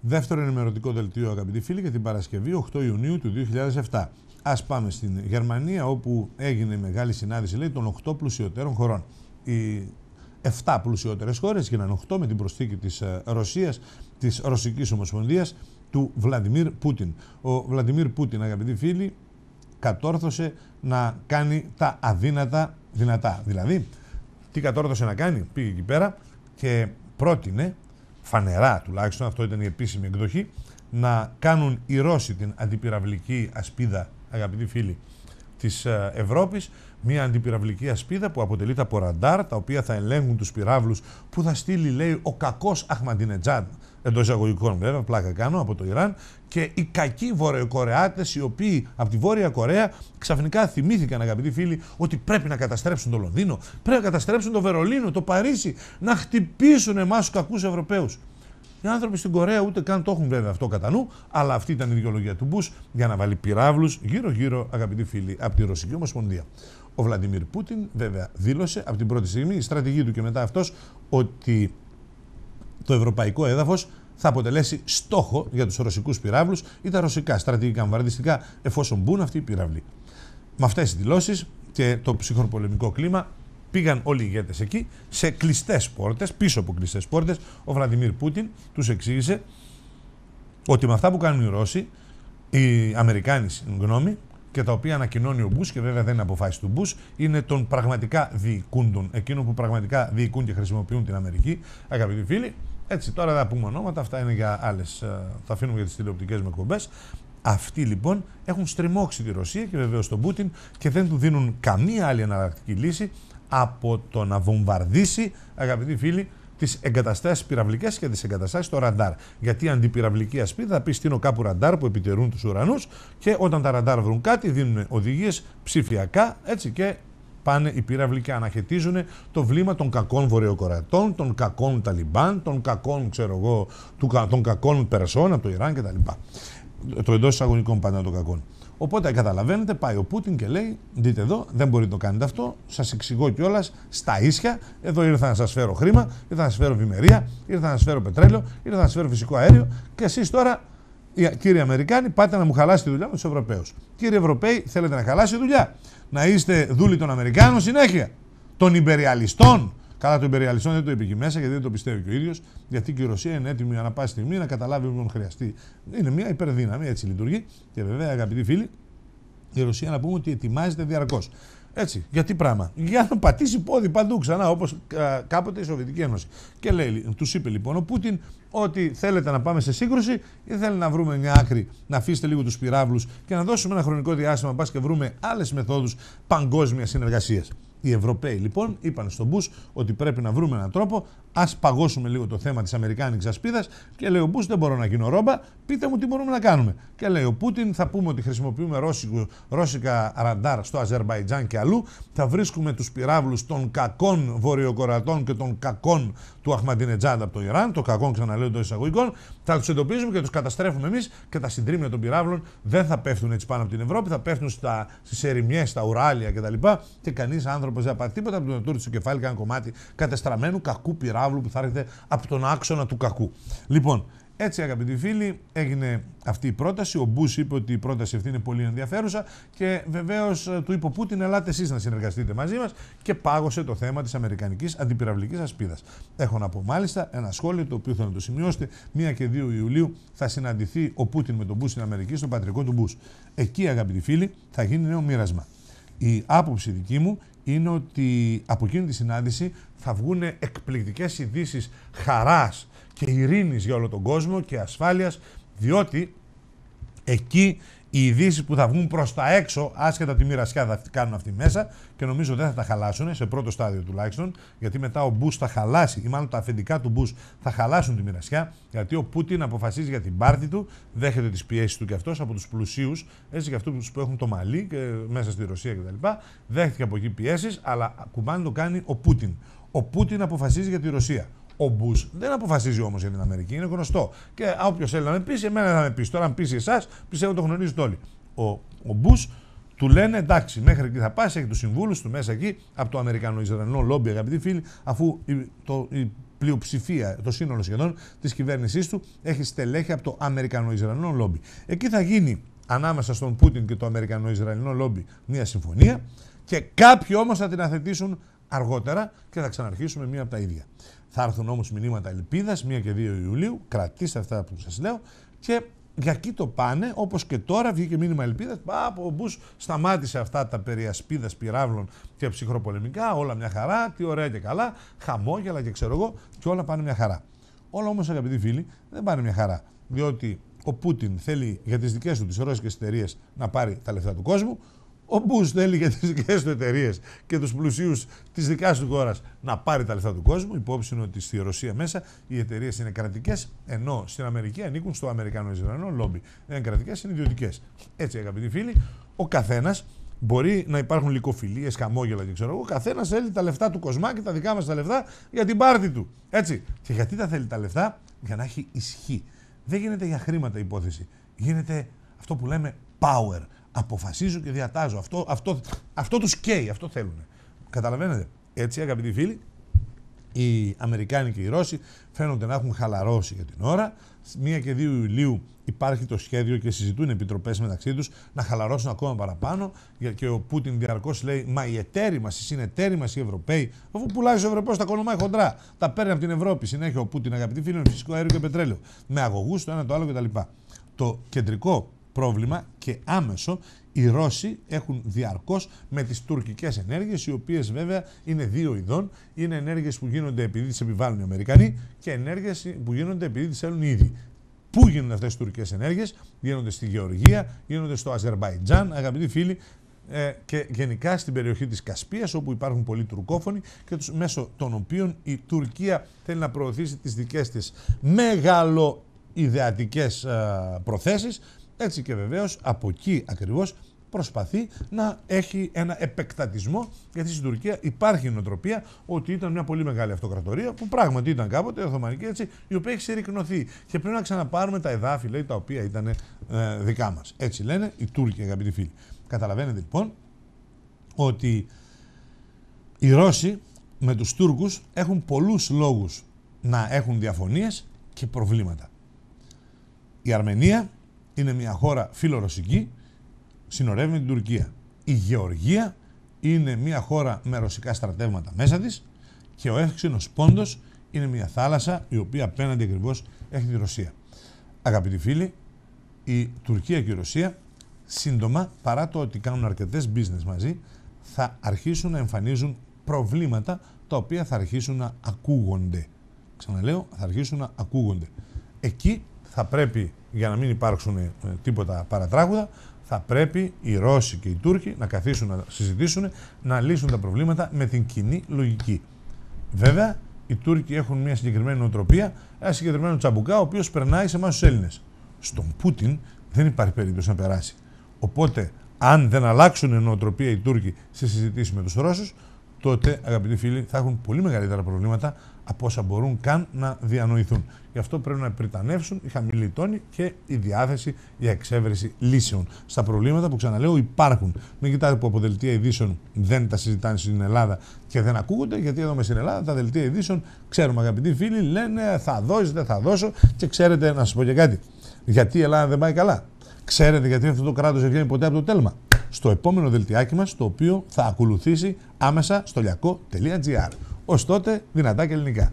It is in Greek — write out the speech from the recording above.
Δεύτερο ενημερωτικό δελτίο, αγαπητοί φίλοι, για την Παρασκευή 8 Ιουνίου του 2007. Ας πάμε στην Γερμανία, όπου έγινε η μεγάλη συνάντηση λέει, των 8 πλουσιότερων χωρών. Οι 7 πλουσιότερες χώρες γίνανε 8 με την προσθήκη της ε, Ρωσίας, της Ρωσικής Ομοσπονδίας του Βλαντιμίρ Πούτιν. Ο Βλαντιμίρ Πούτιν, αγαπητοί φίλοι, κατόρθωσε να κάνει τα αδύνατα δυνατά. Δηλαδή, τι κατόρθωσε να κάνει, πήγε εκεί πέρα και πρότεινε φανερά τουλάχιστον, αυτό ήταν η επίσημη εκδοχή, να κάνουν οι Ρώσοι την αντιπυραυλική ασπίδα, αγαπητοί φίλοι, της ε, Ευρώπης. Μια αντιπυραυλική ασπίδα που αποτελείται από ραντάρ, τα οποία θα ελέγχουν τους πυράβλους που θα στείλει, λέει, ο κακός Αχμαντινετζάν. Εντός εισαγωγικών βέβαια, πλάκα κάνω από το Ιράν. Και οι κακοί Βορειοκορεάτες, οι οποίοι από τη Βόρεια Κορέα ξαφνικά θυμήθηκαν, αγαπητοί φίλοι, ότι πρέπει να καταστρέψουν το Λονδίνο, πρέπει να καταστρέψουν το Βερολίνο, το Παρίσι, να χτυπήσουν εμάς τους κακούς Ευρωπαίους. Οι άνθρωποι στην Κορέα ούτε καν το έχουν βέβαια αυτό κατά νου, αλλά αυτή ήταν η ιδεολογία του Μπούς για να βάλει πυράβλους γύρω-γύρω, αγαπητοί φίλοι, από τη Ρωσική Ομοσπονδία. Ο Βλαντιμίρ Πούτιν βέβαια δήλωσε από την πρώτη στιγμή, η στρατηγή του και μετά αυτός, ότι το ευρωπαϊκό έδαφος θα αποτελέσει στόχο για τους ρωσικούς πυράβλους ή τα ρωσικά στρατηγικά βαρδιστικά, εφόσον μπουν αυτοί οι πυραυλοί. Με αυτές τις δηλώσεις και το ψυχοπολεμικό κλίμα, Πήγαν όλοι οι ηγέτες εκεί σε κλειστές πόρτες, πίσω από κλειστές πόρτες. Ο Βλαδιμίρ Πούτιν τους εξήγησε ότι με αυτά που κάνουν οι Ρώσοι, οι Αμερικάνοι, συγγνώμη, και τα οποία ανακοινώνει ο Μπούς, και βέβαια δεν είναι αποφάσεις του μπούς, είναι των πραγματικά διοικούντων, εκείνων που πραγματικά διοικούν και χρησιμοποιούν την Αμερική, αγαπητοί φίλοι. Έτσι, τώρα δεν θα πούμε ονόματα, αυτά είναι για άλλες. Ε, θα αφήνουμε για τις τηλεοπτικές μου εκπομπές. Αυτοί λοιπόν έχουν στριμώξει τη Ρωσία και βεβαίως τον Πούτιν και δεν του δίνουν καμία άλλη εναλλακτική λύση από το να βομβαρδίσει, αγαπητοί φίλοι, τις εγκαταστάσεις πυραυλικές και τις εγκαταστάσεις στο ραντάρ. Γιατί η αντιπυραυλική ασπίδα θα πει στείνω κάπου ραντάρ που επιτερούν τους ουρανούς και όταν τα ραντάρ βρουν κάτι δίνουν οδηγίες ψηφιακά έτσι και πάνε οι πύραυλοι και αναχαιτίζουν το βλήμα των κακών βορειοκορατών, των κακών Ταλιμπάν, των κακών, των κακών Περσών από το Ιράν κτλ. Το εντός εισαγωγικών πάντα των κακών. Οπότε καταλαβαίνετε, πάει ο Πούτιν και λέει: Δείτε εδώ, δεν μπορείτε να το κάνετε αυτό. Σας εξηγώ κιόλας στα ίσια. Εδώ ήρθα να σας φέρω χρήμα, ήρθα να σας φέρω ευημερία, ήρθα να σας φέρω πετρέλαιο, ήρθα να σας φέρω φυσικό αέριο. Και εσείς τώρα, κύριοι Αμερικάνοι, πάτε να μου χαλάσετε τη δουλειά με τους Ευρωπαίους. Κύριοι Ευρωπαίοι, θέλετε να χαλάσετε τη δουλειά. Να είστε δούλοι των Αμερικάνων συνέχεια. Των υπεριαλιστών, Καλά, τον υπεριαλιστών δεν το είπε και μέσα γιατί δεν το πιστεύει και ο ίδιος. Γιατί και η Ρωσία είναι έτοιμη πάει στη στιγμή να καταλάβει όποιον χρειαστεί. Είναι μια υπερδύναμη, έτσι λειτουργεί. Και βέβαια, αγαπητοί φίλοι, η Ρωσία να πούμε ότι ετοιμάζεται διαρκώς. Έτσι. Για τι πράγμα. Για να πατήσει πόδι παντού ξανά, όπως κάποτε η Σοβιετική Ένωση. Και λέει, τους είπε λοιπόν ο Πούτιν ότι θέλετε να πάμε σε σύγκρουση ή θέλει να βρούμε μια άκρη, να αφήσετε λίγο τους πυράβλους και να δώσουμε ένα χρονικό διάστημα, πας και βρούμε άλλες μεθόδους παγκόσμιας συνεργασίας. Οι Ευρωπαίοι λοιπόν είπαν στον Μπούς ότι πρέπει να βρούμε έναν τρόπο Ας παγώσουμε λίγο το θέμα της Αμερικάνικης ασπίδας και λέει ο Πούτιν: δεν μπορώ να γίνω ρόμπα, πείτε μου τι μπορούμε να κάνουμε. Και λέει ο Πούτιν θα πούμε ότι χρησιμοποιούμε ρώσικο, ρώσικα ραντάρ στο Αζερβαϊτζάν και αλλού, θα βρίσκουμε τους πυράβλους των κακών βορειοκορατών και των κακών του Αχμαντινετζάντα από το Ιράν, το κακό ξαναλέω των εισαγωγικών, θα τους εντοπίζουμε και τους καταστρέφουμε εμείς και τα συντρίμια των πυράβλων δεν θα πέφτουν έτσι πάνω από την Ευρώπη, θα πέφτουν στις ερημιές, στα ουράλια κτλ. Και, και κανείς άνθρωπος δεν θα πάρει τίποτα από τον κεφάλι, κανένα κομμάτι κακού πυράβλου που θα έρχεται από τον άξονα του κακού. Λοιπόν, έτσι αγαπητοί φίλοι έγινε αυτή η πρόταση. Ο Μπούς είπε ότι η πρόταση αυτή είναι πολύ ενδιαφέρουσα και βεβαίως ε, του είπε ο Πούτιν ελάτε εσείς να συνεργαστείτε μαζί μας και πάγωσε το θέμα της Αμερικανικής Αντιπυραυλικής Ασπίδας. Έχω να πω μάλιστα ένα σχόλιο το οποίο θέλω να το σημειώσετε. 1 και 2 Ιουλίου θα συναντηθεί ο Πούτιν με τον Μπούς στην Αμερική στο πατρικό του Μπούς. Εκεί αγαπητοί φίλοι θα γίνει νέο μοίρασμα. Η άποψη δική μου είναι ότι από εκείνη τη συνάντηση θα βγουν εκπληκτικές ειδήσεις χαράς και ειρήνης για όλο τον κόσμο και ασφάλειας, διότι εκεί οι ειδήσεις που θα βγουν προς τα έξω, άσχετα τη μοιρασιά θα κάνουν αυτή μέσα και νομίζω δεν θα τα χαλάσουν, σε πρώτο στάδιο τουλάχιστον, γιατί μετά ο Μπούς θα χαλάσει, ή μάλλον τα αφεντικά του Μπούς θα χαλάσουν τη μοιρασιά, γιατί ο Πούτιν αποφασίζει για την πάρτη του, δέχεται τις πιέσεις του και αυτός από τους πλουσίους, έτσι και αυτούς που έχουν το μαλλί και, μέσα στη Ρωσία κτλ. Δέχτηκε από εκεί πιέσεις, αλλά κουμπάνι το κάνει ο Πούτιν. Ο Πούτιν αποφασίζει για τη Ρωσία. Ο Μπούς δεν αποφασίζει όμως για την Αμερική, είναι γνωστό. Και όποιος θέλει να με πείσει, εμένα θα με πείσει. Τώρα, αν πείσει εσάς, πιστεύω το γνωρίζετε όλοι. Ο, ο Μπούς του λένε εντάξει, μέχρι εκεί θα πας, έχει τους συμβούλους του μέσα εκεί, από το Αμερικανο-Ισραηλινό λόμπι, αγαπητοί φίλοι, αφού η, το, η πλειοψηφία, το σύνολο σχεδόν της κυβέρνησής του έχει στελέχη από το Αμερικανο-Ισραηλινό λόμπι. Εκεί θα γίνει ανάμεσα στον Πούτιν και το Αμερικανο-Ισραηλινό λόμπι μια συμφωνία και κάποιοι όμως θα την αθετήσουν αργότερα και θα ξαναρχίσουμε μία από τα ίδια. Θα έρθουν όμως μηνύματα ελπίδας 1 και 2 Ιουλίου. Κρατήστε αυτά που σας λέω και για εκεί το πάνε, όπως και τώρα βγήκε μήνυμα ελπίδας. Από ο Μπούς σταμάτησε αυτά τα περί ασπίδας πυράβλων και ψυχροπολεμικά. Όλα μια χαρά, τι ωραία και καλά. Χαμόγελα και ξέρω εγώ, και όλα πάνε μια χαρά. Όλα όμως, αγαπητοί φίλοι, δεν πάνε μια χαρά. Διότι ο Πούτιν θέλει για τις δικές του τις ρώσικε εταιρείες να πάρει τα λεφτά του κόσμου. Ο Μπούς για τις δικέ του εταιρείες και τους πλουσίους της δικά του χώρας να πάρει τα λεφτά του κόσμου. Υπόψη είναι ότι στη Ρωσία μέσα οι εταιρείες είναι κρατικές, ενώ στην Αμερική ανήκουν στο Αμερικανό-Ισραηλινό λόμπι. Δεν είναι κρατικές, είναι ιδιωτικές. Έτσι, αγαπητοί φίλοι, ο καθένας Μπορεί να υπάρχουν λικοφιλίε, χαμόγελα και ξέρω εγώ. Καθένας θέλει τα λεφτά του κοσμά και τα δικά μας τα λεφτά για την πάρτη του. Έτσι. Και γιατί τα θέλει τα λεφτά, για να έχει ισχύ. Δεν γίνεται για χρήματα υπόθεση. Γίνεται αυτό που λέμε power. Αποφασίζω και διατάζω. Αυτό, αυτό, αυτό τους καίει, αυτό θέλουν. Καταλαβαίνετε. Έτσι, αγαπητοί φίλοι, οι Αμερικάνοι και οι Ρώσοι φαίνονται να έχουν χαλαρώσει για την ώρα. Μία και δύο Ιουλίου υπάρχει το σχέδιο και συζητούν επιτροπές μεταξύ τους να χαλαρώσουν ακόμα παραπάνω. Και ο Πούτιν διαρκώς λέει: Μα οι εταίροι μας, οι συνεταίροι μας, οι Ευρωπαίοι, αφού πουλάει ο Ευρωπαίο τα κονομάει χοντρά, τα παίρνει από την Ευρώπη συνέχεια ο Πούτιν, αγαπητοί φίλοι, με φυσικό αέριο και πετρέλαιο. Με αγωγούς το ένα το άλλο κτλ. Το κεντρικό πρόβλημα και άμεσο οι Ρώσοι έχουν διαρκώς με τις τουρκικές ενέργειες, οι οποίες βέβαια είναι δύο ειδών. Είναι ενέργειες που γίνονται επειδή τις επιβάλλουν οι Αμερικανοί και ενέργειες που γίνονται επειδή τις θέλουν οι Πού γίνονται αυτές οι τουρκικές ενέργειες, γίνονται στη Γεωργία, γίνονται στο Αζερβαϊτζάν, αγαπητοί φίλοι, ε, και γενικά στην περιοχή της Κασπίας όπου υπάρχουν πολλοί τουρκόφωνοι και τους, μέσω των οποίων η Τουρκία θέλει να προωθήσει τις δικές της μεγαλοειδεατικές ε, προθέσεις έτσι και βεβαίως από εκεί ακριβώς προσπαθεί να έχει ένα επεκτατισμό γιατί στην Τουρκία υπάρχει η νοοτροπία ότι ήταν μια πολύ μεγάλη αυτοκρατορία που πράγματι ήταν κάποτε Οθωμανική έτσι, η οποία έχει συρρυκνωθεί και πρέπει να ξαναπάρουμε τα εδάφη λέει, τα οποία ήταν ε, δικά μας. Έτσι λένε οι Τούρκοι αγαπητοί φίλοι. Καταλαβαίνετε λοιπόν ότι οι Ρώσοι με τους Τούρκους έχουν πολλούς λόγους να έχουν διαφωνίες και προβλήματα. Η Αρμενία είναι μια χώρα φιλορωσική, συνορεύει με την Τουρκία. Η Γεωργία είναι μια χώρα με ρωσικά στρατεύματα μέσα της και ο έξινος πόντος είναι μια θάλασσα η οποία απέναντι ακριβώς έχει τη Ρωσία. Αγαπητοί φίλοι, η Τουρκία και η Ρωσία σύντομα, παρά το ότι κάνουν αρκετές business μαζί, θα αρχίσουν να εμφανίζουν προβλήματα τα οποία θα αρχίσουν να ακούγονται. Ξαναλέω, θα αρχίσουν να ακούγονται. Εκεί θα πρέπει, για να μην υπάρξουν ε, τίποτα παρατράγουδα, θα πρέπει οι Ρώσοι και οι Τούρκοι να καθίσουν να συζητήσουν, να λύσουν τα προβλήματα με την κοινή λογική. Βέβαια, οι Τούρκοι έχουν μια συγκεκριμένη νοοτροπία, ένα συγκεκριμένο τσαμπουκά, ο οποίος περνάει σε εμάς τους Έλληνες. Στον Πούτιν δεν υπάρχει περίπτωση να περάσει. Οπότε, αν δεν αλλάξουν νοοτροπία οι Τούρκοι σε συζητήσεις με τους Ρώσους, τότε αγαπητοί φίλοι θα έχουν πολύ μεγαλύτερα προβλήματα από όσα μπορούν καν να διανοηθούν. Γι' αυτό πρέπει να πριτανεύσουν οι χαμηλοί τόνοι και η διάθεση για εξέβρεση λύσεων στα προβλήματα που ξαναλέω υπάρχουν. Μην κοιτάτε που από δελτία ειδήσεων δεν τα συζητάνε στην Ελλάδα και δεν ακούγονται, γιατί εδώ μες στην Ελλάδα τα δελτία ειδήσεων ξέρουμε αγαπητοί φίλοι λένε θα δώσεις, θα δώσω και ξέρετε να σας πω και κάτι. Γιατί η Ελλάδα δεν πάει καλά. Ξέρετε γιατί αυτό το κράτος δεν βγαίνει ποτέ από το τέλμα στο επόμενο δελτιάκι μας, το οποίο θα ακολουθήσει άμεσα στο λιακό.gr. Ως τότε, δυνατά και ελληνικά.